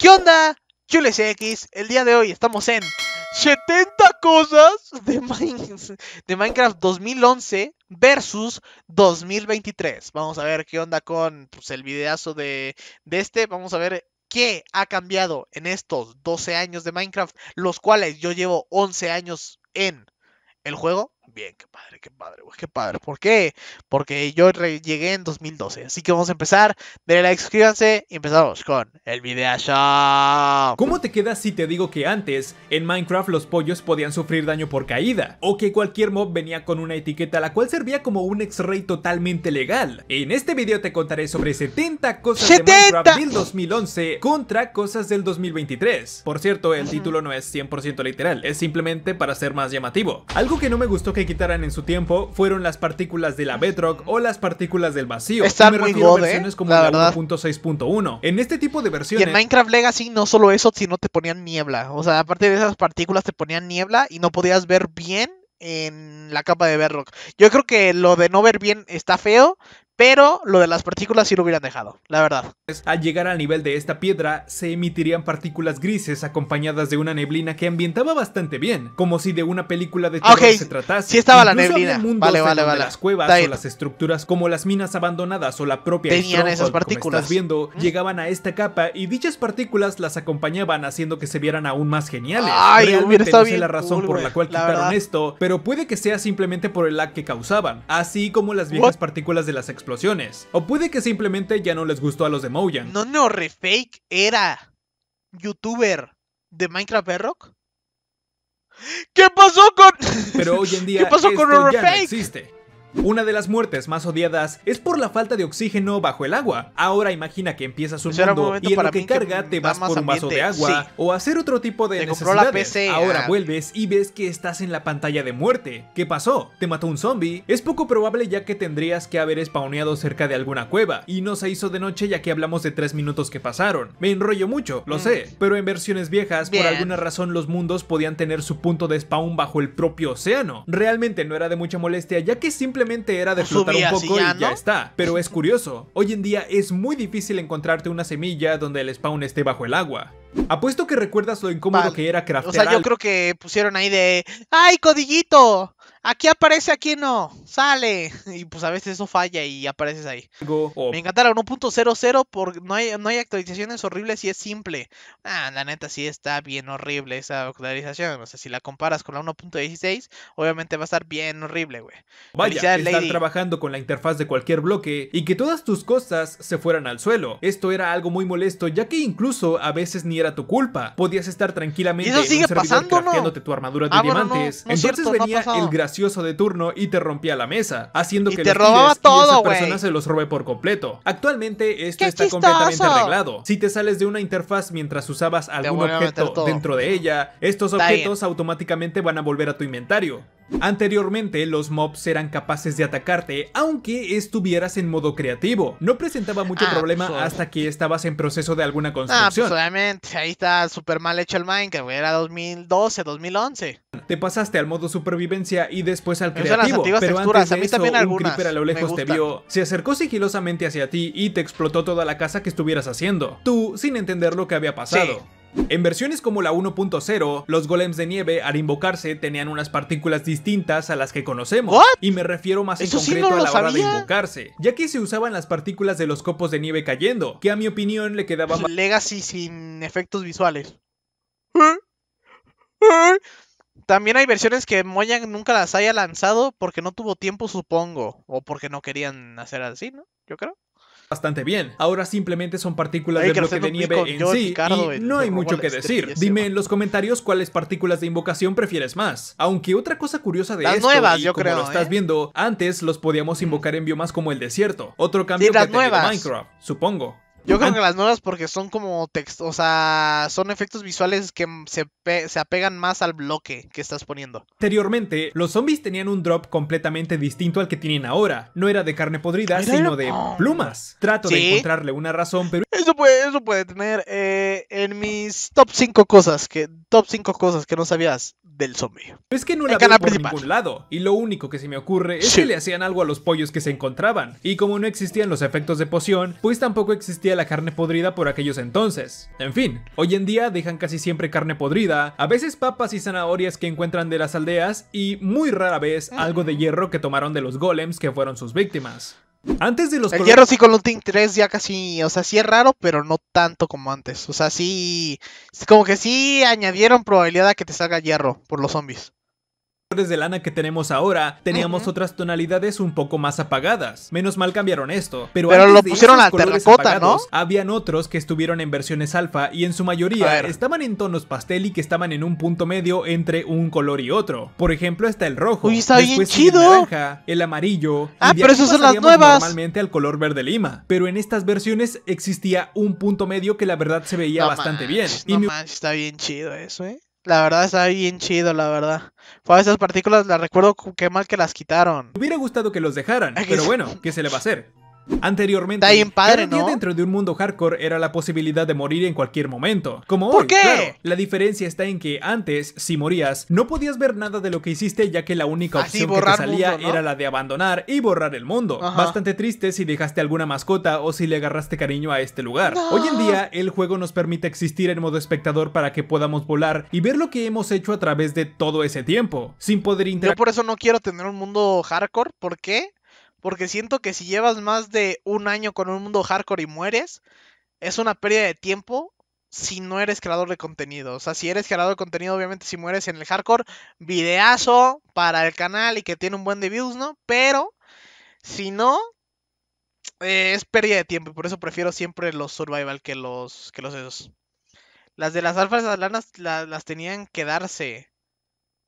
¿Qué onda? Yo X, el día de hoy estamos en 70 cosas de, Minecraft 2011 versus 2023. Vamos a ver qué onda con pues, el videazo de este. Vamos a ver qué ha cambiado en estos 12 años de Minecraft, los cuales yo llevo 11 años en el juego. Bien, qué padre, qué padre, qué padre. ¿Por qué? Porque yo llegué en 2012. Así que vamos a empezar. Denle like, suscríbanse y empezamos con el video show. ¿Cómo te quedas si te digo que antes en Minecraft los pollos podían sufrir daño por caída? O que cualquier mob venía con una etiqueta la cual servía como un X-Ray totalmente legal. En este video te contaré sobre 70 cosas de Minecraft del 2011 contra cosas del 2023. Por cierto, el título no es 100% literal, es simplemente para ser más llamativo. Algo que no me gustó que quitaran en su tiempo fueron las partículas de la bedrock o las partículas del vacío. Están me muy ¿eh? versiones como la, 1.6.1. En este tipo de versiones. Y en Minecraft Legacy no solo eso, sino te ponían niebla. O sea, aparte de esas partículas te ponían niebla y no podías ver bien en la capa de bedrock Yo creo que lo de no ver bien está feo, pero lo de las partículas sí lo hubieran dejado, la verdad. Al llegar al nivel de esta piedra, se emitirían partículas grises acompañadas de una neblina que ambientaba bastante bien, como si de una película de terror se tratase. Sí estaba la neblina. vale, vale, vale, vale. Las cuevas o las estructuras como las minas abandonadas o la propia Tenían esas partículas. estás viendo, llegaban a esta capa y dichas partículas las acompañaban haciendo que se vieran aún más geniales. Ay, Realmente no sé la razón por la cual quitaron esto, pero puede que sea simplemente por el lag que causaban, así como las viejas partículas de las explosiones o puede que simplemente ya no les gustó a los de Mojang. No, no, Refake era youtuber de Minecraft Bedrock. ¿Qué pasó con.? Pero hoy en día. ¿Qué pasó con Refake? no existe. Una de las muertes más odiadas es por la falta de oxígeno bajo el agua. Ahora imagina que empiezas un mundo y en para lo que carga te vas por un vaso de agua o hacer otro tipo de PC, Ahora vuelves y ves que estás en la pantalla de muerte. ¿Qué pasó? ¿Te mató un zombie? Es poco probable ya que tendrías que haber spawneado cerca de alguna cueva y no se hizo de noche ya que hablamos de 3 minutos que pasaron. Me enrollo mucho, lo mm. sé, pero en versiones viejas por alguna razón los mundos podían tener su punto de spawn bajo el propio océano. Realmente no era de mucha molestia ya que simplemente era de flotar un poco y ya, está. Pero es curioso, hoy en día es muy difícil encontrarte una semilla donde el spawn esté bajo el agua. Apuesto que recuerdas lo incómodo que era craftear. O sea, yo creo que pusieron ahí de. ¡Ay, codillito! aquí aparece, aquí no, sale. Y pues a veces eso falla y apareces ahí. Me encantará 1.00 porque no hay, no hay actualizaciones horribles y es simple. Ah, la neta sí está bien horrible esa actualización. O sea, si la comparas con la 1.16, obviamente va a estar bien horrible, güey. Vaya, están trabajando con la interfaz de cualquier bloque y que todas tus cosas se fueran al suelo. Esto era algo muy molesto, ya que incluso a veces ni era tu culpa. Podías estar tranquilamente en un pasando, tu armadura de ah, diamantes. Entonces venía el gracioso de turno y te rompía la mesa, haciendo que te los y persona se los robe por completo. Actualmente esto está completamente arreglado. Si te sales de una interfaz mientras usabas algún objeto dentro de ella, estos objetos automáticamente van a volver a tu inventario. Anteriormente los mobs eran capaces de atacarte aunque estuvieras en modo creativo. No presentaba mucho ah, problema pues, hasta que estabas en proceso de alguna ah, pues, construcción. Ah, ahí está súper mal hecho el Minecraft, era 2012, 2011 te pasaste al modo supervivencia y después al creativo. pero antes de eso, un creeper a lo lejos te vio, se acercó sigilosamente hacia ti y te explotó toda la casa que estuvieras haciendo. Tú, sin entender lo que había pasado. En versiones como la 1.0, los golems de nieve al invocarse tenían unas partículas distintas a las que conocemos. Y me refiero más en concreto a la hora de invocarse, ya que se usaban las partículas de los copos de nieve cayendo, que a mi opinión le quedaba más... Legacy sin efectos visuales. ¿Eh? ¿Eh? También hay versiones que Mojang nunca las haya lanzado porque no tuvo tiempo, supongo, o porque no querían hacer así, ¿no? Yo creo bastante bien. Ahora simplemente son partículas de bloque de nieve en sí no hay mucho que este decir. Dime en los comentarios cuáles partículas de invocación prefieres más. Aunque otra cosa curiosa de esto, yo como creo, lo estás ¿eh? viendo, antes los podíamos invocar en biomas como el desierto. Otro cambio que te Minecraft, supongo. Yo creo que las nuevas porque son como textos o sea, son efectos visuales que se, apegan más al bloque que estás poniendo. Anteriormente, los zombies tenían un drop completamente distinto al que tienen ahora. No era de carne podrida, sino de plumas. Trato de encontrarle una razón, pero... Eso puede, eso puede tener eh, en mis top 5 cosas que top 5 cosas que no sabías del zombie. Es que no la veo por ningún lado, y lo único que se me ocurre es que le hacían algo a los pollos que se encontraban. Y como no existían los efectos de poción, pues tampoco existía la carne podrida por aquellos entonces. En fin, hoy en día dejan casi siempre carne podrida, a veces papas y zanahorias que encuentran de las aldeas y muy rara vez algo de hierro que tomaron de los golems que fueron sus víctimas. Antes de los El hierro sí con tin 3 ya casi, o sea, sí es raro, pero no tanto como antes. O sea, sí como que sí añadieron probabilidad a que te salga hierro por los zombies de lana que tenemos ahora, teníamos otras tonalidades un poco más apagadas. Menos mal cambiaron esto, pero, lo pusieron a terracota, ¿no? Habían otros que estuvieron en versiones alfa y en su mayoría estaban en tonos pastel y que estaban en un punto medio entre un color y otro. Por ejemplo, está el rojo, Uy, está bien chido. el el amarillo. Ah, pero esas son las nuevas. Normalmente al color verde lima, pero en estas versiones existía un punto medio que la verdad se veía bastante bien. está bien chido eso, ¿eh? La verdad está bien chido, la verdad. Fue esas partículas, las recuerdo qué mal que las quitaron. hubiera gustado que los dejaran, pero bueno, ¿qué se le va a hacer? Anteriormente, dentro de un mundo hardcore era la posibilidad de morir en cualquier momento. Como ¿Por hoy, qué? Claro, la diferencia está en que antes, si morías, no podías ver nada de lo que hiciste ya que la única opción que te salía era la de abandonar y borrar el mundo. Bastante triste si dejaste alguna mascota o si le agarraste cariño a este lugar. Hoy en día, el juego nos permite existir en modo espectador para que podamos volar y ver lo que hemos hecho a través de todo ese tiempo, sin poder interactuar. Yo por eso no quiero tener un mundo hardcore, ¿por qué? Porque siento que si llevas más de un año con un mundo hardcore y mueres, es una pérdida de tiempo si no eres creador de contenido. O sea, si eres creador de contenido, obviamente si mueres en el hardcore, videazo para el canal y que tiene un buen de views, ¿no? Pero si no, eh, es pérdida de tiempo. Y por eso prefiero siempre los survival que los que los esos. Las de las alfas las las tenían que darse.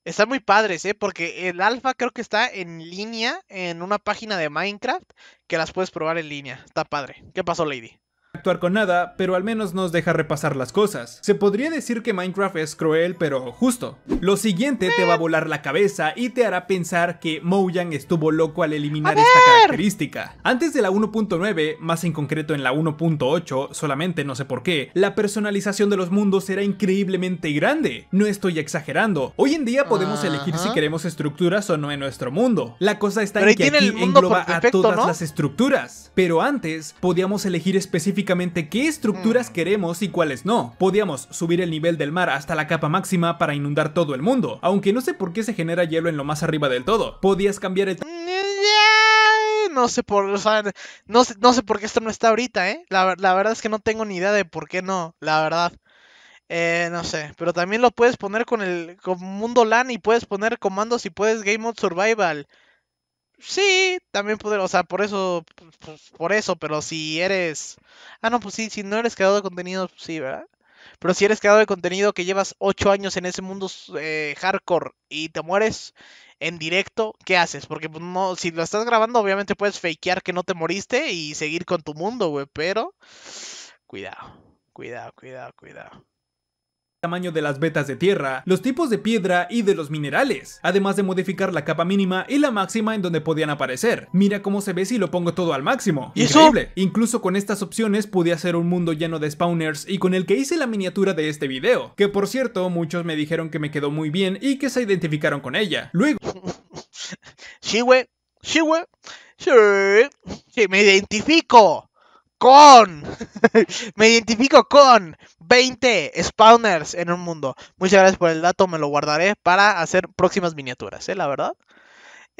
Están muy padres, ¿eh? Porque el alfa creo que está en línea en una página de Minecraft que las puedes probar en línea. Está padre. ¿Qué pasó, Lady? actuar con nada, pero al menos nos deja repasar las cosas. Se podría decir que Minecraft es cruel, pero justo. Lo siguiente te va a volar la cabeza y te hará pensar que Mojang estuvo loco al eliminar esta característica. Antes de la 1.9, más en concreto en la 1.8, solamente no sé por qué, la personalización de los mundos era increíblemente grande. No estoy exagerando. Hoy en día podemos elegir si queremos estructuras o no en nuestro mundo. La cosa está en que aquí engloba a todas las estructuras. Pero antes podíamos elegir específicamente qué estructuras mm. queremos y cuáles no. Podíamos subir el nivel del mar hasta la capa máxima para inundar todo el mundo, aunque no sé por qué se genera hielo en lo más arriba del todo. Podías cambiar el mm, no sé por, no sé, por qué esto no está ahorita, ¿eh? La, verdad es que no tengo ni idea de por qué no, la verdad. Eh, no sé, pero también lo puedes poner con el con Mundo LAN y puedes poner comandos y puedes Game Mode Survival. Sí, también poder, o sea, por eso, por eso, pero si eres... Ah, no, pues sí, si no eres creador de contenido, pues sí, ¿verdad? Pero si eres creador de contenido que llevas ocho años en ese mundo eh, hardcore y te mueres en directo, ¿qué haces? Porque pues, no, si lo estás grabando, obviamente puedes fakear que no te moriste y seguir con tu mundo, güey. Pero cuidado, cuidado, cuidado, cuidado tamaño de las vetas de tierra, los tipos de piedra y de los minerales, además de modificar la capa mínima y la máxima en donde podían aparecer. Mira cómo se ve si lo pongo todo al máximo. Increíble. Incluso con estas opciones pude hacer un mundo lleno de spawners y con el que hice la miniatura de este video, que por cierto muchos me dijeron que me quedó muy bien y que se identificaron con ella. Luego... Sí, güey. Sí, güey. Sí. Sí, me identifico con, me identifico con 20 spawners en un mundo. Muchas gracias por el dato, me lo guardaré para hacer próximas miniaturas, ¿eh? La verdad.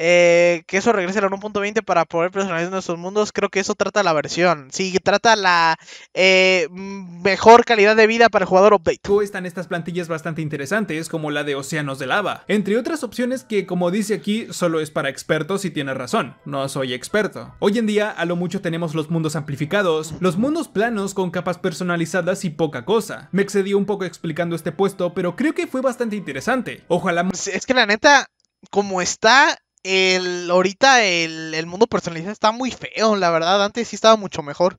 Eh, que eso regrese a la 1.20 para poder personalizar nuestros mundos, creo que eso trata la versión. Sí, trata la eh, mejor calidad de vida para el jugador update. Están estas plantillas bastante interesantes, como la de Océanos de Lava, entre otras opciones que, como dice aquí, solo es para expertos y tiene razón, no soy experto. Hoy en día, a lo mucho tenemos los mundos amplificados, los mundos planos con capas personalizadas y poca cosa. Me excedí un poco explicando este puesto, pero creo que fue bastante interesante. Ojalá... Es que la neta, como está, el, ahorita el, el mundo personalizado está muy feo, la verdad. Antes sí estaba mucho mejor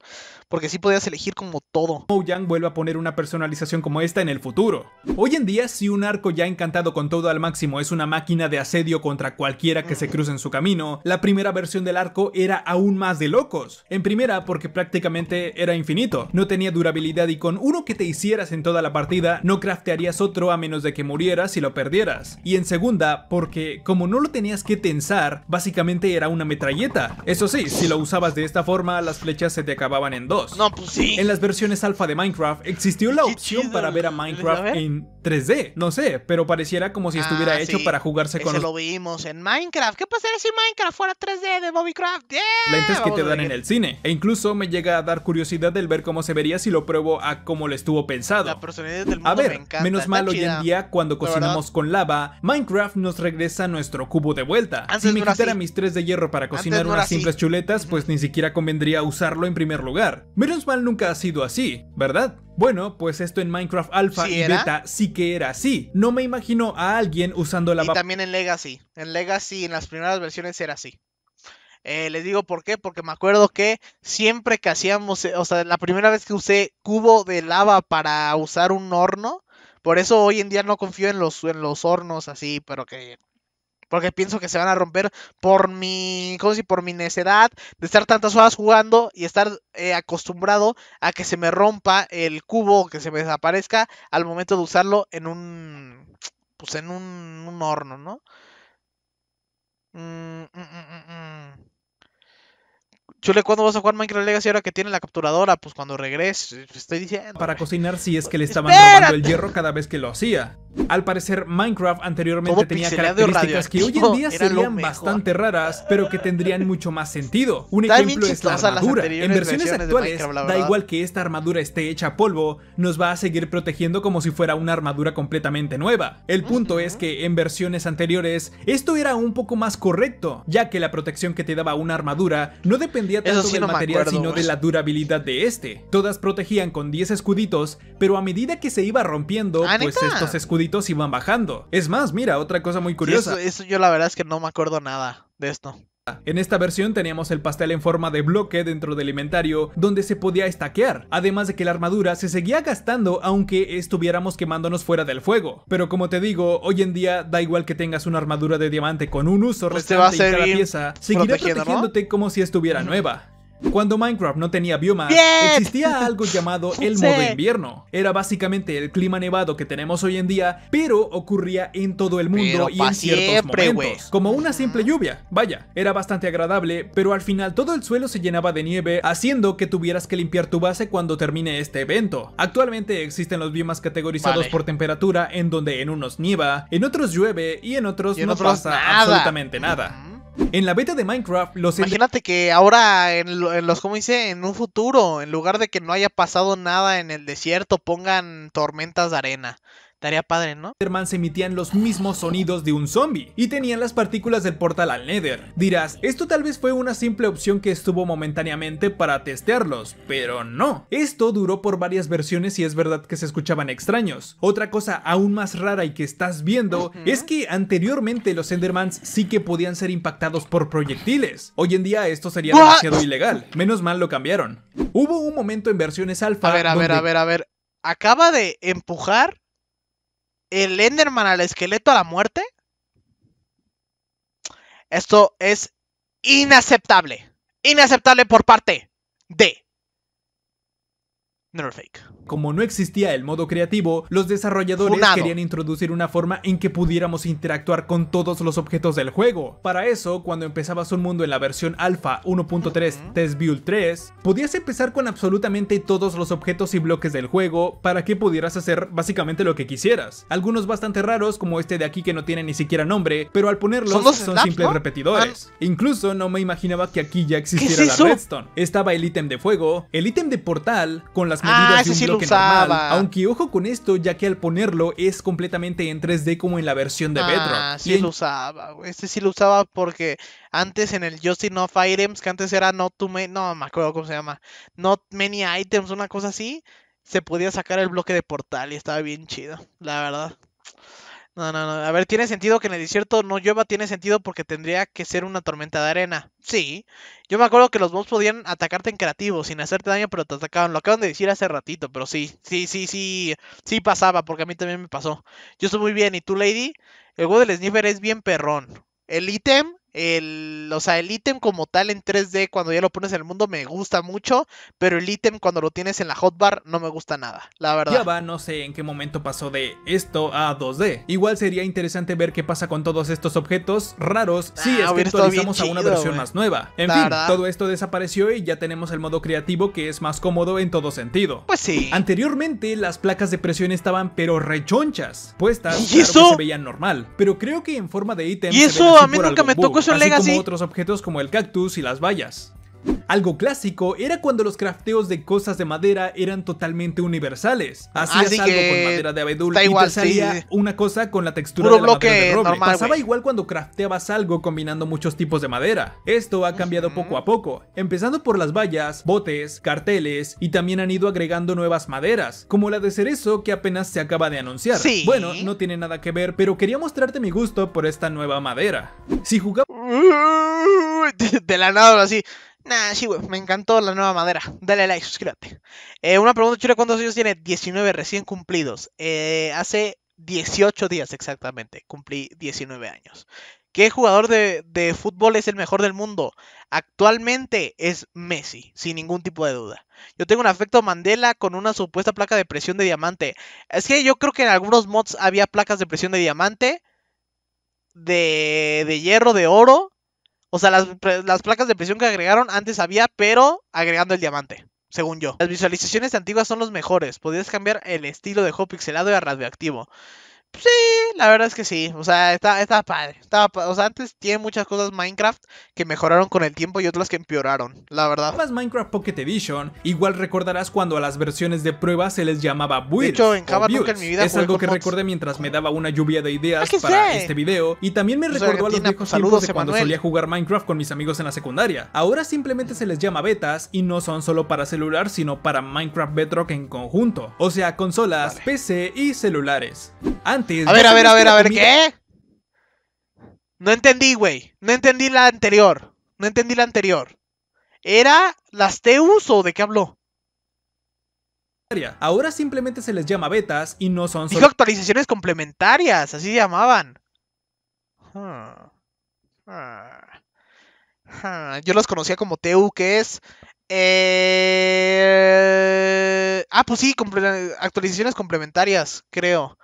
porque sí podías elegir como todo. Yang vuelve a poner una personalización como esta en el futuro. Hoy en día, si un arco ya encantado con todo al máximo es una máquina de asedio contra cualquiera que se mm. cruce en su camino, la primera versión del arco era aún más de locos. En primera, porque prácticamente era infinito, no tenía durabilidad y con uno que te hicieras en toda la partida, no craftearías otro a menos de que murieras y lo perdieras. Y en segunda, porque como no lo tenías que tensar, básicamente era una metralleta. Eso sí, si lo usabas de esta forma, las flechas se te acababan en dos. No, pues sí. En las versiones alfa de Minecraft existió la opción para ver a Minecraft en 3D. No sé, pero pareciera como si ah, estuviera hecho para jugarse con. Eso lo vimos en Minecraft. ¿Qué pasaría si Minecraft fuera 3D de Bobbycraft? Lentes que te dan en el cine. E incluso me llega a dar curiosidad del ver cómo se vería si lo pruebo a cómo lo estuvo pensado. a ver, menos mal hoy en día cuando cocinamos con lava, Minecraft nos regresa nuestro cubo de vuelta. si me quitara mis tres de hierro para cocinar unas simples chuletas, pues ni siquiera convendría usarlo en primer lugar. Menos mal nunca ha sido así, ¿verdad? Bueno, pues esto en Minecraft Alpha y Beta sí que era así. No me imagino a alguien usando la... Y también en Legacy. En Legacy, en las primeras versiones era así. Eh, les digo por qué, porque me acuerdo que siempre que hacíamos, eh, o sea, la primera vez que usé cubo de lava para usar un horno, por eso hoy en día no confío en los, en los hornos así, pero que porque pienso que se van a romper por mi, ¿cómo decir? Por mi necedad de estar tantas horas jugando y estar eh, acostumbrado a que se me rompa el cubo o que se me desaparezca al momento de usarlo en un, pues en un, horno, ¿no? mmm. Chule, ¿cuándo vas a jugar Minecraft Legacy ahora que tiene la capturadora? Pues cuando regreses estoy diciendo. Para cocinar, si es que le estaban robando el hierro cada vez que lo hacía. Al parecer, Minecraft anteriormente tenía características que hoy en día serían bastante raras, pero que tendrían mucho más sentido. Un ejemplo es la armadura. En versiones actuales, da igual que esta armadura esté hecha polvo, nos va a seguir protegiendo como si fuera una armadura completamente nueva. El punto es que en versiones anteriores, esto era un poco más correcto, ya que la protección que te daba una armadura no dependía tanto del material sino de la durabilidad de este. Todas protegían con 10 escuditos, pero a medida que se iba rompiendo, ah, pues estos escuditos iban bajando. Es más, mira, otra cosa muy curiosa. eso yo la verdad es que no me acuerdo nada de esto. En esta versión teníamos el pastel en forma de bloque dentro del inventario donde se podía estaquear, además de que la armadura se seguía gastando aunque estuviéramos quemándonos fuera del fuego. Pero como te digo, hoy en día da igual que tengas una armadura de diamante con un uso pues restante Y cada pieza, seguirá protegiéndote como si estuviera nueva. Cuando Minecraft no tenía biomas, existía algo llamado el modo invierno. Era básicamente el clima nevado que tenemos hoy en día, pero ocurría en todo el mundo y en ciertos momentos. Como una simple lluvia, vaya, era bastante agradable, pero al final todo el suelo se llenaba de nieve, haciendo que tuvieras que limpiar tu base cuando termine este evento. Actualmente existen los biomas categorizados por temperatura, en donde en unos nieva, en otros llueve y en otros no pasa absolutamente nada. En la beta de Minecraft, los... Imagínate que ahora, en, los, como dice, en un futuro, en lugar de que no haya pasado nada en el desierto, pongan tormentas de arena. Estaría padre, no Endermans emitían los mismos sonidos de un zombie y tenían las partículas del portal al Nether. Dirás, esto tal vez fue una simple opción que estuvo momentáneamente para testearlos, pero no. Esto duró por varias versiones y es verdad que se escuchaban extraños. Otra cosa aún más rara y que estás viendo es que anteriormente los Endermans sí que podían ser impactados por proyectiles. Hoy en día esto sería demasiado ilegal. Menos mal lo cambiaron. Hubo un momento en versiones alfa. A ver, a ver, a ver, a ver. Acaba de empujar el Enderman al esqueleto a la muerte. Esto es inaceptable. Inaceptable por parte de Nerfake. Como no existía el modo creativo, los desarrolladores querían introducir una forma en que pudiéramos interactuar con todos los objetos del juego. Para eso, cuando empezabas un mundo en la versión alfa 1.3 Test Build 3, podías empezar con absolutamente todos los objetos y bloques del juego para que pudieras hacer básicamente lo que quisieras. Algunos bastante raros, como este de aquí que no tiene ni siquiera nombre, pero al ponerlos son, simples repetidores. Ah, Incluso no me imaginaba que aquí ya existiera la redstone. Estaba el ítem de fuego, el ítem de portal, con las ah, ese sí lo usaba. Aunque ojo con esto, ya que al ponerlo es completamente en 3D como en la versión de ah, Sí lo usaba, Este sí lo usaba porque antes en el Justin of Items, que antes era Not Too Many, no me acuerdo cómo se llama, Not Many Items, una cosa así, se podía sacar el bloque de portal y estaba bien chido, la verdad. No, no, no. A ver, tiene sentido que en el desierto no llueva, tiene sentido porque tendría que ser una tormenta de arena. Sí. Yo me acuerdo que los mobs podían atacarte en creativo sin hacerte daño, pero te atacaban. Lo acaban de decir hace ratito, pero sí, sí, sí, sí, sí pasaba, porque a mí también me pasó. Yo estoy muy bien, ¿y tú, Lady? El huevo del sniffer es bien perrón. El ítem el, o sea, el ítem como tal en 3D cuando ya lo pones en el mundo me gusta mucho, pero el ítem cuando lo tienes en la hotbar no me gusta nada, la verdad. Ya va, no sé en qué momento pasó de esto a 2D. Igual sería interesante ver qué pasa con todos estos objetos raros si es que actualizamos a una versión más nueva. En fin, todo esto desapareció y ya tenemos el modo creativo que es más cómodo en todo sentido. Pues sí. Anteriormente las placas de presión estaban pero rechonchas, puestas, ¿Y eso? se veían normal, pero creo que en forma de ítem. Y eso a mí nunca me tocó así como otros objetos como el cactus y las vallas. Algo clásico era cuando los crafteos de cosas de madera eran totalmente universales. Hacías Así algo que madera de abedul y igual, una cosa con la textura de la madera de roble. Pasaba igual cuando crafteabas algo combinando muchos tipos de madera. Esto ha cambiado poco a poco, empezando por las vallas, botes, carteles y también han ido agregando nuevas maderas, como la de cerezo que apenas se acaba de anunciar. Bueno, no tiene nada que ver, pero quería mostrarte mi gusto por esta nueva madera. Si jugabas... De la nada, así... Nah, sí, güey, me encantó la nueva madera. Dale like, suscríbete. Eh, una pregunta, chula, ¿cuántos años tiene? 19 recién cumplidos. Eh, hace 18 días exactamente, cumplí 19 años. ¿Qué jugador de, de, fútbol es el mejor del mundo? Actualmente es Messi, sin ningún tipo de duda. Yo tengo un afecto Mandela con una supuesta placa de presión de diamante. Es que yo creo que en algunos mods había placas de presión de diamante, de, de hierro, de oro, o sea, las, placas de presión que agregaron antes había, pero agregando el diamante, según yo. Las visualizaciones antiguas son los mejores. Podrías cambiar el estilo de juego pixelado a radioactivo. Sí, la verdad es que sí. O sea, estaba padre. o sea, antes tiene muchas cosas Minecraft que mejoraron con el tiempo y otras que empeoraron, la verdad. Más Minecraft Pocket Edition, igual recordarás cuando a las versiones de prueba se les llamaba builds. De hecho, en Java en mi vida Es algo que recordé mientras me daba una lluvia de ideas ah, para este video. Y también me recordó a los viejos tiempos de cuando solía jugar Minecraft con mis amigos en la secundaria. Ahora simplemente se les llama betas y no son solo para celular, sino para Minecraft Bedrock en conjunto. O sea, consolas, PC y celulares. A ver, a ver, a ver, a ver, ¿qué? No entendí, güey. No entendí la anterior. No entendí la anterior. ¿Era las Teus o de qué habló? Ahora simplemente se les llama betas y no son... Dijo actualizaciones complementarias, así llamaban. Yo los conocía como TU, que es... Eh, ah, pues sí, actualizaciones complementarias, creo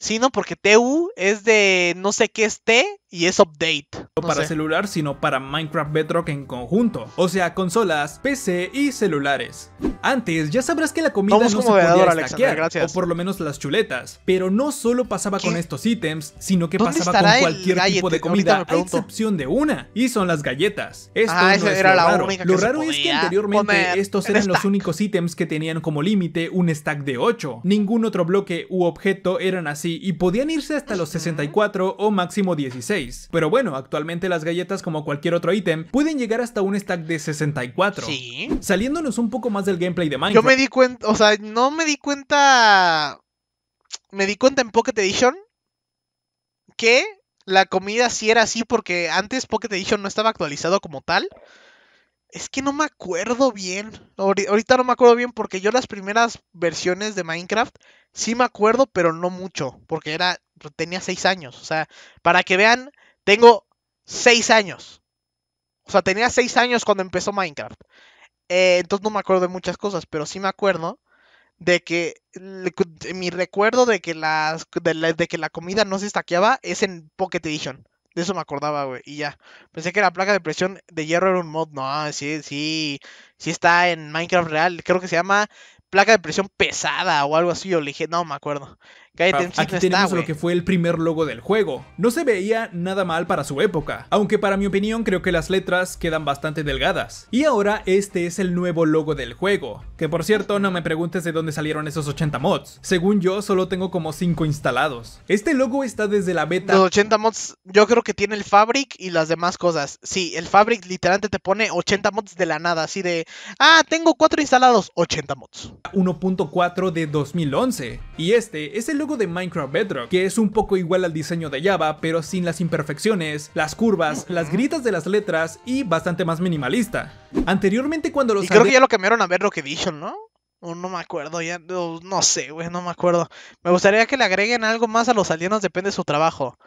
sino porque TU es de no sé qué es T y es update. No para celular, sino para Minecraft Bedrock en conjunto. O sea, consolas, PC y celulares. Antes, ya sabrás que la comida no se podía stackear, o por lo menos las chuletas. Pero no solo pasaba con estos ítems, sino que pasaba con cualquier tipo de comida, a excepción de una, y son las galletas. Esto ah, era la raro. lo raro es que anteriormente estos eran los únicos ítems que tenían como límite un stack de 8. Ningún otro bloque u objeto eran así y podían irse hasta los 64 o máximo 16. Pero bueno, actualmente las galletas como cualquier otro ítem pueden llegar hasta un stack de 64. Sí. Saliéndonos un poco más del gameplay de Minecraft. Yo me di cuenta, o sea, no me di cuenta... Me di cuenta en Pocket Edition que la comida sí era así porque antes Pocket Edition no estaba actualizado como tal. Es que no me acuerdo bien. Ahorita no me acuerdo bien porque yo las primeras versiones de Minecraft sí me acuerdo, pero no mucho. Porque era. tenía seis años. O sea, para que vean, tengo seis años. O sea, tenía seis años cuando empezó Minecraft. Eh, entonces no me acuerdo de muchas cosas, pero sí me acuerdo de que mi recuerdo de que las la, que la comida no se estaqueaba es en Pocket Edition. De eso me acordaba, güey. Y ya. Pensé que la placa de presión de hierro era un mod. No, sí, sí. Sí está en Minecraft real. Creo que se llama placa de presión pesada o algo así. O le dije, no me acuerdo. Aquí tenemos lo que fue el primer logo del juego. No se veía nada mal para su época, aunque para mi opinión creo que las letras quedan bastante delgadas. Y ahora este es el nuevo logo del juego, que por cierto no me preguntes de dónde salieron esos 80 mods. Según yo solo tengo como 5 instalados. Este logo está desde la beta. Los 80 mods yo creo que tiene el Fabric y las demás cosas. Sí, el Fabric literalmente te pone 80 mods de la nada, así de, ah, tengo 4 instalados, 80 mods. 1.4 de 2011. Y este es el de Minecraft Bedrock, que es un poco igual al diseño de Java, pero sin las imperfecciones, las curvas, las gritas de las letras y bastante más minimalista. Anteriormente cuando los... Y creo que ya lo cambiaron a Bedrock Edition, ¿no? No me acuerdo, ya no, no sé, güey, no me acuerdo. Me gustaría que le agreguen algo más a los alienos, depende de su trabajo.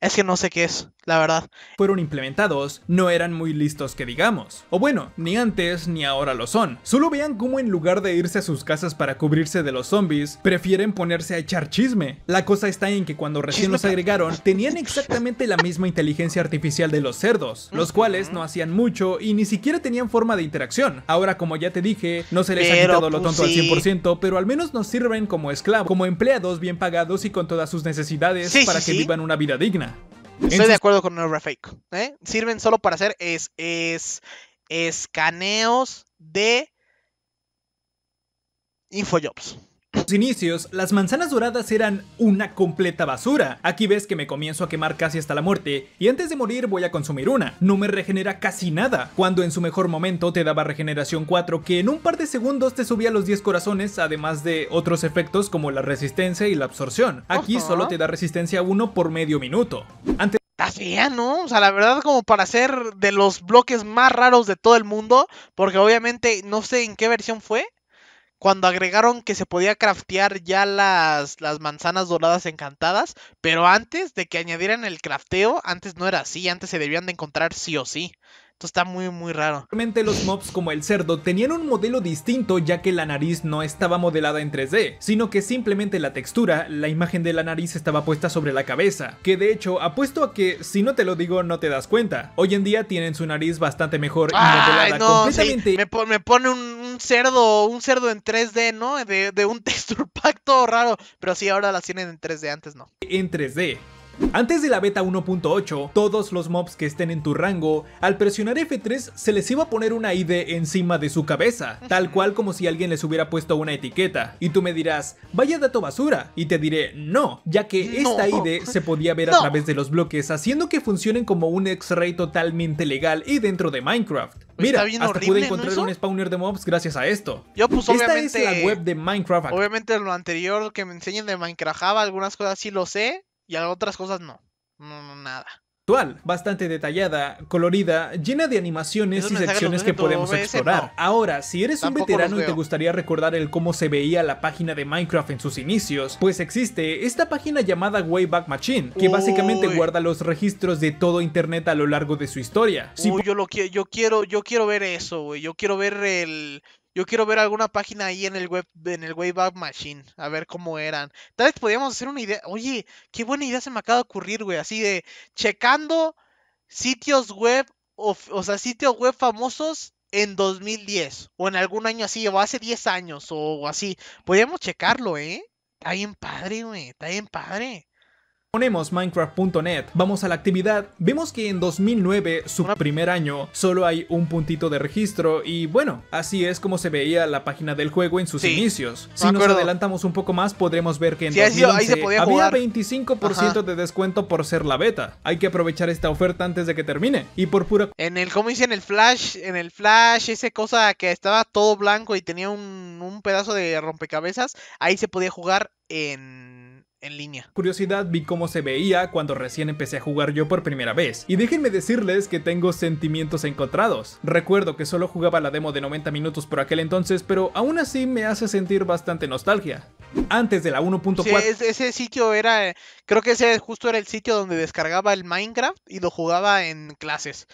Es que no sé qué es la verdad. Fueron implementados, no eran muy listos que digamos. O bueno, ni antes ni ahora lo son. Solo vean cómo en lugar de irse a sus casas para cubrirse de los zombies, prefieren ponerse a echar chisme. La cosa está en que cuando recién los agregaron, tenían exactamente la misma inteligencia artificial de los cerdos, los cuales no hacían mucho y ni siquiera tenían forma de interacción. Ahora, como ya te dije, no se les ha quitado lo pues, tonto al 100%, pero al menos nos sirven como esclavos, como empleados bien pagados y con todas sus necesidades para que vivan una vida digna. Estoy de acuerdo con el Fake. ¿eh? Sirven solo para hacer es, es, escaneos de InfoJobs. En inicios, las manzanas doradas eran una completa basura. Aquí ves que me comienzo a quemar casi hasta la muerte y antes de morir voy a consumir una. No me regenera casi nada, cuando en su mejor momento te daba regeneración 4 que en un par de segundos te subía los 10 corazones además de otros efectos como la resistencia y la absorción. Aquí solo te da resistencia 1 por medio minuto. Antes Está ¿no? O sea, la verdad, como para ser de los bloques más raros de todo el mundo, porque obviamente no sé en qué versión fue, cuando agregaron que se podía craftear ya las, manzanas doradas encantadas, pero antes de que añadieran el crafteo, antes no era así, antes se debían de encontrar sí o sí. Esto está muy, muy raro. Realmente los mobs como el cerdo tenían un modelo distinto ya que la nariz no estaba modelada en 3D, sino que simplemente la textura, la imagen de la nariz estaba puesta sobre la cabeza, que de hecho apuesto a que si no te lo digo no te das cuenta. Hoy en día tienen su nariz bastante mejor y modelada no, Me, pone un, cerdo, un cerdo en 3D, ¿no? De, de un texture pack todo raro, pero sí ahora las tienen en 3D, antes no. En 3D. Antes de la beta 1.8, todos los mobs que estén en tu rango, al presionar F3 se les iba a poner una ID encima de su cabeza, tal cual como si alguien les hubiera puesto una etiqueta. Y tú me dirás, vaya dato basura, y te diré no, ya que esta ID se podía ver a través de los bloques, haciendo que funcionen como un X-Ray totalmente legal y dentro de Minecraft. Mira, hasta pude encontrar un spawner de mobs gracias a esto. Yo pues Esta obviamente... es la web de Minecraft. Obviamente lo anterior que me enseñan de Minecraft, algunas cosas sí lo sé, y a otras cosas no. No, no, nada. Actual, bastante detallada, colorida, llena de animaciones y secciones que podemos explorar. Ahora, si eres un veterano y te gustaría recordar el cómo se veía la página de Minecraft en sus inicios, pues existe esta página llamada Wayback Machine, que básicamente guarda los registros de todo internet a lo largo de su historia. Si yo lo yo quiero, yo quiero ver eso, güey. Yo quiero ver el yo quiero ver alguna página ahí en el web, en el Wayback Machine, a ver cómo eran. Tal vez podríamos hacer una idea. Oye, qué buena idea se me acaba de ocurrir, güey. Así de checando sitios web, o, sea, sitios web famosos en 2010, o en algún año así, o hace 10 años, o, así. Podríamos checarlo, ¿eh? Está bien padre, güey. Está bien padre. Ponemos Minecraft.net, vamos a la actividad, vemos que en 2009, su primer año, solo hay un puntito de registro y bueno, así es como se veía la página del juego en sus inicios. Si nos adelantamos un poco más, podremos ver que en había 25% de descuento por ser la beta. Hay que aprovechar esta oferta antes de que termine y por pura... En el, como dice? En el Flash, en el Flash, esa cosa que estaba todo blanco y tenía un pedazo de rompecabezas, ahí se podía jugar en en línea. Curiosidad vi cómo se veía cuando recién empecé a jugar yo por primera vez. Y déjenme decirles que tengo sentimientos encontrados. Recuerdo que solo jugaba la demo de 90 minutos por aquel entonces, pero aún así me hace sentir bastante nostalgia. Antes de la 1.4. Sí, ese sitio era, creo que ese justo era el sitio donde descargaba el Minecraft y lo jugaba en clases.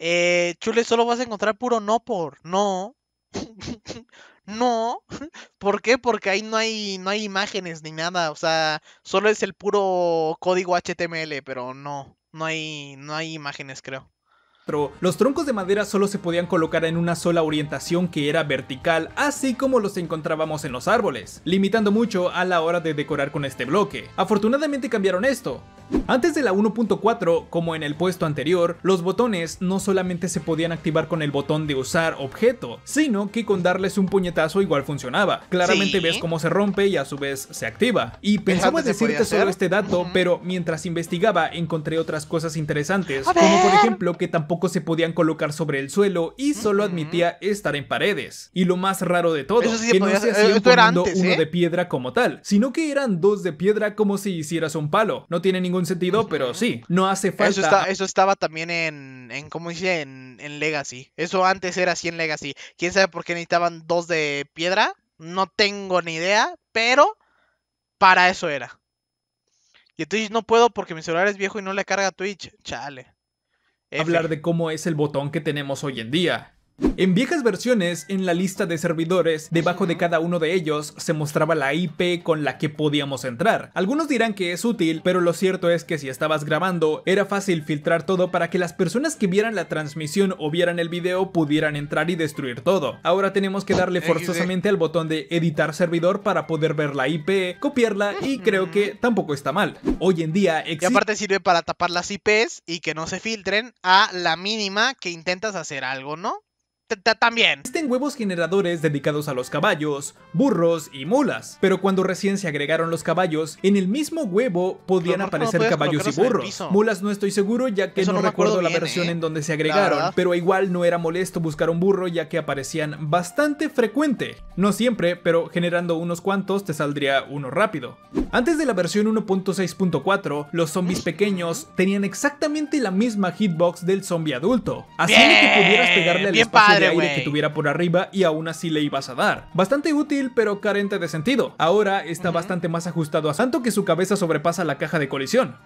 Eh, chule, solo vas a encontrar puro no por, no. No, ¿por qué? Porque ahí no hay, no hay imágenes ni nada, o sea, solo es el puro código HTML, pero no, no hay, no hay imágenes, creo. Pero los troncos de madera solo se podían colocar en una sola orientación que era vertical, así como los encontrábamos en los árboles, limitando mucho a la hora de decorar con este bloque. Afortunadamente cambiaron esto, antes de la 1.4, como en el puesto anterior, los botones no solamente se podían activar con el botón de usar objeto, sino que con darles un puñetazo igual funcionaba. Claramente ves cómo se rompe y a su vez se activa. Y pensaba decirte solo este dato, pero mientras investigaba encontré otras cosas interesantes, como por ejemplo que tampoco se podían colocar sobre el suelo y solo admitía estar en paredes. Y lo más raro de todo, es que no se hacían poniendo uno ¿eh? de piedra como tal, sino que eran dos de piedra como si hicieras un palo. No tiene ningún sentido, pero sí, no hace falta. Eso, estaba también en, en ¿cómo dice? En, Legacy. Eso antes era así en Legacy. ¿Quién sabe por qué necesitaban dos de piedra? No tengo ni idea, pero para eso era. Y entonces no puedo porque mi celular es viejo y no le carga Twitch. Chale. Hablar de cómo es el botón que tenemos hoy en día. En viejas versiones, en la lista de servidores, debajo de cada uno de ellos se mostraba la IP con la que podíamos entrar. Algunos dirán que es útil, pero lo cierto es que si estabas grabando, era fácil filtrar todo para que las personas que vieran la transmisión o vieran el video pudieran entrar y destruir todo. Ahora tenemos que darle forzosamente al botón de editar servidor para poder ver la IP, copiarla y creo que tampoco está mal. Hoy en día existe... Y aparte sirve para tapar las IPs y que no se filtren a la mínima que intentas hacer algo, ¿no? también. Existen huevos generadores dedicados a los caballos, burros y mulas, pero cuando recién se agregaron los caballos, en el mismo huevo podían aparecer caballos y burros. Mulas no estoy seguro ya que no, recuerdo la versión ¿eh? en donde se agregaron, pero igual no era molesto buscar un burro ya que aparecían bastante frecuente. No siempre, pero generando unos cuantos te saldría uno rápido. Antes de la versión 1.6.4, los zombies pequeños tenían exactamente la misma hitbox del zombie adulto, Así que pudieras pegarle al espacio aire que tuviera por arriba y aún así le ibas a dar. Bastante útil, pero carente de sentido. Ahora está bastante más ajustado a tanto que su cabeza sobrepasa la caja de colisión.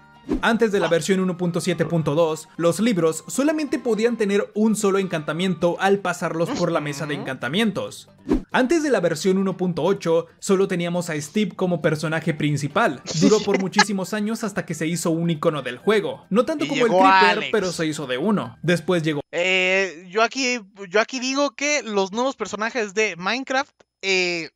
Antes de la ah. versión 1.7.2, los libros solamente podían tener un solo encantamiento al pasarlos por la mesa de encantamientos. Antes de la versión 1.8, solo teníamos a Steve como personaje principal. Duró por muchísimos años hasta que se hizo un icono del juego. No tanto como el Creeper, pero se hizo de uno. Después llegó. Eh, yo, aquí, yo aquí digo que los nuevos personajes de Minecraft. Eh,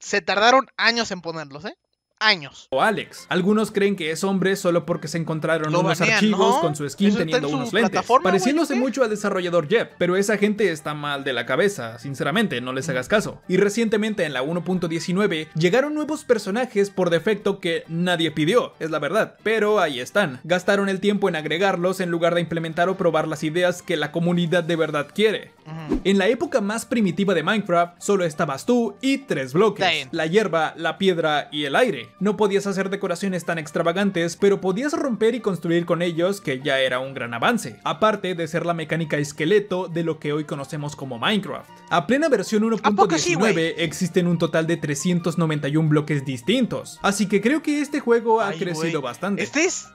se tardaron años en ponerlos, ¿eh? años. O Alex. Algunos creen que es hombre solo porque se encontraron unos archivos con su skin teniendo unos lentes. Pareciéndose mucho al desarrollador Jeff, pero esa gente está mal de la cabeza, sinceramente, no les mm. hagas caso. Y recientemente en la 1.19 llegaron nuevos personajes por defecto que nadie pidió, es la verdad, pero ahí están. Gastaron el tiempo en agregarlos en lugar de implementar o probar las ideas que la comunidad de verdad quiere. En la época más primitiva de Minecraft, solo estabas tú y tres bloques, la hierba, la piedra y el aire. No podías hacer decoraciones tan extravagantes, pero podías romper y construir con ellos, que ya era un gran avance, aparte de ser la mecánica esqueleto de lo que hoy conocemos como Minecraft. A plena versión 1.19 existen un total de 391 bloques distintos, así que creo que este juego ha crecido bastante. Este es,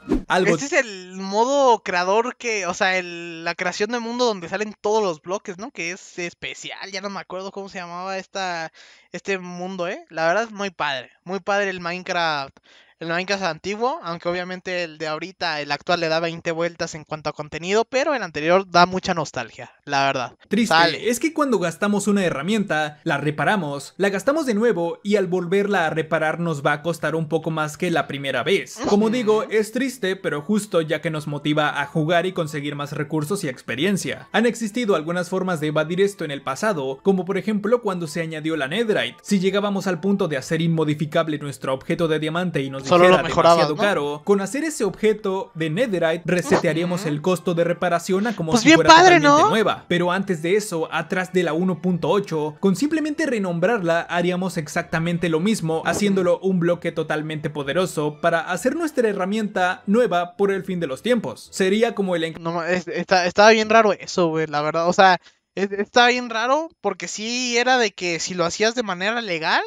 este es el modo creador que, o sea, la creación del mundo donde salen todos los bloques, ¿no? Que es especial, ya no me acuerdo cómo se llamaba esta, este mundo, ¿eh? La verdad es muy padre, muy padre el Minecraft el Minecraft antiguo, aunque obviamente el de ahorita, el actual, le da 20 vueltas en cuanto a contenido, pero el anterior da mucha nostalgia, la verdad. Triste, es que cuando gastamos una herramienta, la reparamos, la gastamos de nuevo y al volverla a reparar nos va a costar un poco más que la primera vez. Como digo, es triste, pero justo ya que nos motiva a jugar y conseguir más recursos y experiencia. Han existido algunas formas de evadir esto en el pasado, como por ejemplo cuando se añadió la Netherite. Si llegábamos al punto de hacer inmodificable nuestro objeto de diamante y nos solo lo mejoraba. Con hacer ese objeto de Netherite, resetearíamos el costo de reparación a como pues si fuera nueva. Pero antes de eso, atrás de la 1.8, con simplemente renombrarla, haríamos exactamente lo mismo, haciéndolo un bloque totalmente poderoso para hacer nuestra herramienta nueva por el fin de los tiempos. Sería como el... No, estaba bien raro eso, güey, la verdad. O sea, Estaba está bien raro porque sí era de que si lo hacías de manera legal,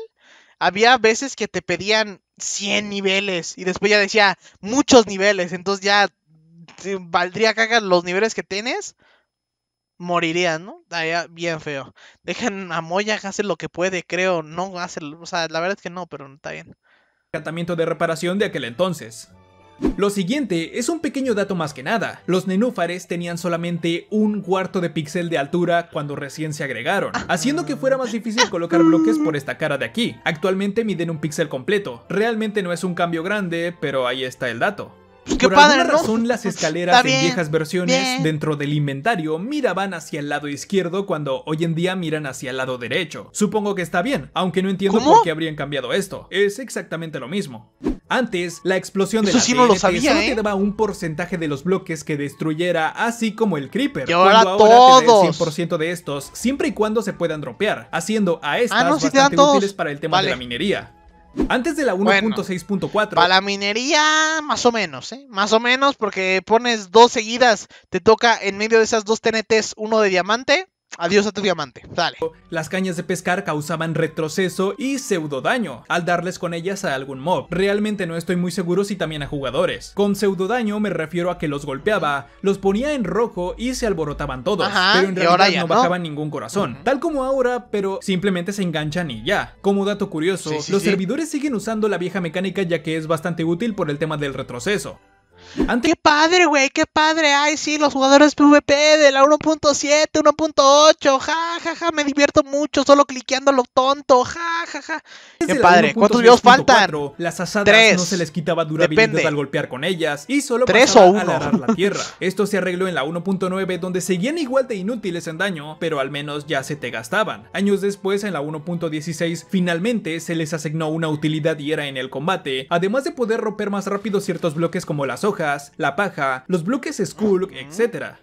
había veces que te pedían 100 niveles y después ya decía muchos niveles, entonces ya valdría cagar los niveles que tienes, morirías, ¿no? Ah, bien feo. Dejan a Moya hace lo que puede, creo, no hace, o sea, la verdad es que no, pero está bien. Tratamiento de reparación de aquel entonces. Lo siguiente es un pequeño dato más que nada. Los nenúfares tenían solamente un cuarto de píxel de altura cuando recién se agregaron, haciendo que fuera más difícil colocar bloques por esta cara de aquí. Actualmente miden un píxel completo. Realmente no es un cambio grande, pero ahí está el dato. Pues por padre, alguna razón, las pues escaleras en viejas versiones dentro del inventario miraban hacia el lado izquierdo cuando hoy en día miran hacia el lado derecho. Supongo que está bien, aunque no entiendo por qué habrían cambiado esto. Es exactamente lo mismo. Antes, la explosión de la solo ¿eh? daba un porcentaje de los bloques que destruyera, así como el Creeper. ahora, cuando ahora 100% de estos, siempre y cuando se puedan dropear, haciendo a ah, estas útiles para el tema de la minería. Antes de la 1.6.4. para la minería, más o menos, ¿eh? Más o menos, porque pones dos seguidas, te toca en medio de esas dos TNTs uno de diamante. Adiós a tu diamante, dale. Las cañas de pescar causaban retroceso y pseudo daño al darles con ellas a algún mob. Realmente no estoy muy seguro si también a jugadores. Con pseudo daño me refiero a que los golpeaba, los ponía en rojo y se alborotaban todos, pero en realidad no, bajaban ningún corazón. Tal como ahora, pero simplemente se enganchan y ya. Como dato curioso, los servidores siguen usando la vieja mecánica ya que es bastante útil por el tema del retroceso. ¡Qué padre, güey! ¡Qué padre! ¡Ay, sí! Los jugadores PvP de la 1.7, 1.8. ¡Ja, ja, ja! Me divierto mucho solo cliqueando lo tonto. ¡Ja, ja, ja! ¡Qué padre! ¿Cuántos videos faltan? Las asadas no se les quitaba durabilidad al golpear con ellas y solo Tres o uno. a la tierra. Esto se arregló en la 1.9 donde seguían igual de inútiles en daño, pero al menos ya se te gastaban. Años después, en la 1.16, finalmente se les asignó una utilidad y era en el combate, además de poder romper más rápido ciertos bloques como las hojas la paja, los bloques Skulk, etc.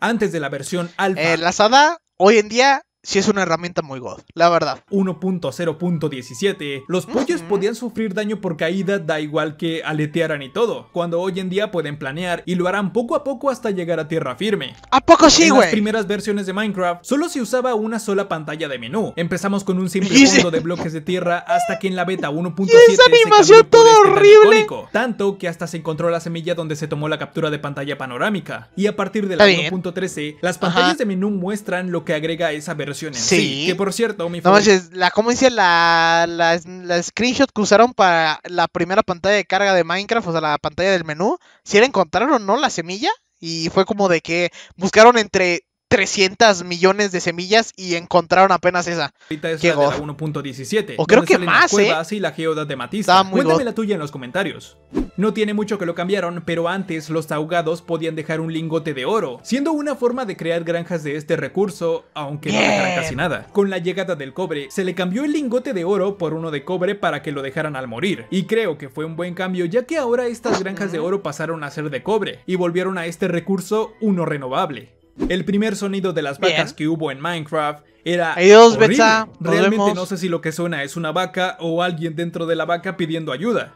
Antes de la versión eh, la sada. hoy en día si es una herramienta muy god, la verdad. 1.0.17. Los pollos podían sufrir daño por caída, da igual que aletearan y todo, cuando hoy en día pueden planear y lo harán poco a poco hasta llegar a tierra firme. ¿A poco sí, güey? En las primeras versiones de Minecraft solo se usaba una sola pantalla de menú. Empezamos con un simple fondo de bloques de tierra hasta que en la beta 1.7 esa animación todo este horrible. tanto que hasta se encontró la semilla donde se tomó la captura de pantalla panorámica. Y a partir de la 1.13, las pantallas de menú muestran lo que agrega esa versión Sí. que por cierto, mi no la, ¿cómo dice la, la, screenshot que usaron para la primera pantalla de carga de Minecraft, o sea, la pantalla del menú? Si ¿sí la encontraron, ¿no? La semilla. Y fue como de que buscaron entre 300 millones de semillas y encontraron apenas esa. Ahorita 1.17. O creo que más, ¿eh? la geoda Cuéntame la tuya en los comentarios. No tiene mucho que lo cambiaron, pero antes los ahogados podían dejar un lingote de oro, siendo una forma de crear granjas de este recurso, aunque no dejaran casi nada. Con la llegada del cobre, se le cambió el lingote de oro por uno de cobre para que lo dejaran al morir. Y creo que fue un buen cambio, ya que ahora estas granjas de oro pasaron a ser de cobre y volvieron a este recurso uno renovable. El primer sonido de las vacas que hubo en Minecraft era Realmente no sé si lo que suena es una vaca o alguien dentro de la vaca pidiendo ayuda.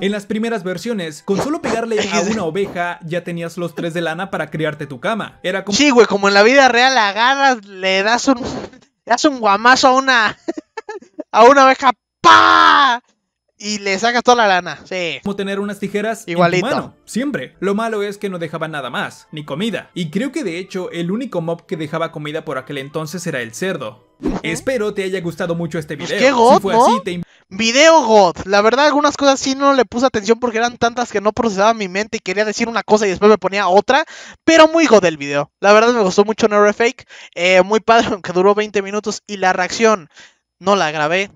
En las primeras versiones, con solo pegarle a una oveja, ya tenías los tres de lana para criarte tu cama. Era como... Sí, güey, como en la vida real, agarras, le das un, le das un guamazo a una, a una oveja, ¡pa! y le sacas toda la lana. Sí. Como tener unas tijeras Igualito. en mano, siempre. Lo malo es que no dejaba nada más, ni comida. Y creo que de hecho el único mob que dejaba comida por aquel entonces era el cerdo. Espero te haya gustado mucho este pues, video. qué God, si fue así, Video God. La verdad, algunas cosas sí no le puse atención porque eran tantas que no procesaba mi mente y quería decir una cosa y después me ponía otra. Pero muy God el video. La verdad me gustó mucho No Fake. Eh, muy padre, aunque duró 20 minutos. Y la reacción no la grabé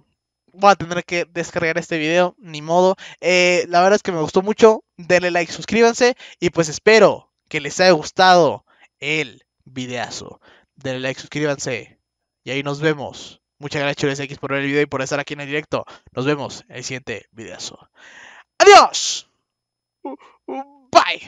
voy a tener que descargar este video, ni modo. Eh, la verdad es que me gustó mucho. Denle like, suscríbanse y pues espero que les haya gustado el videazo. Denle like, suscríbanse y ahí nos vemos. Muchas gracias X por ver el video y por estar aquí en el directo. Nos vemos en el siguiente videazo. Adiós. Uh, uh, bye.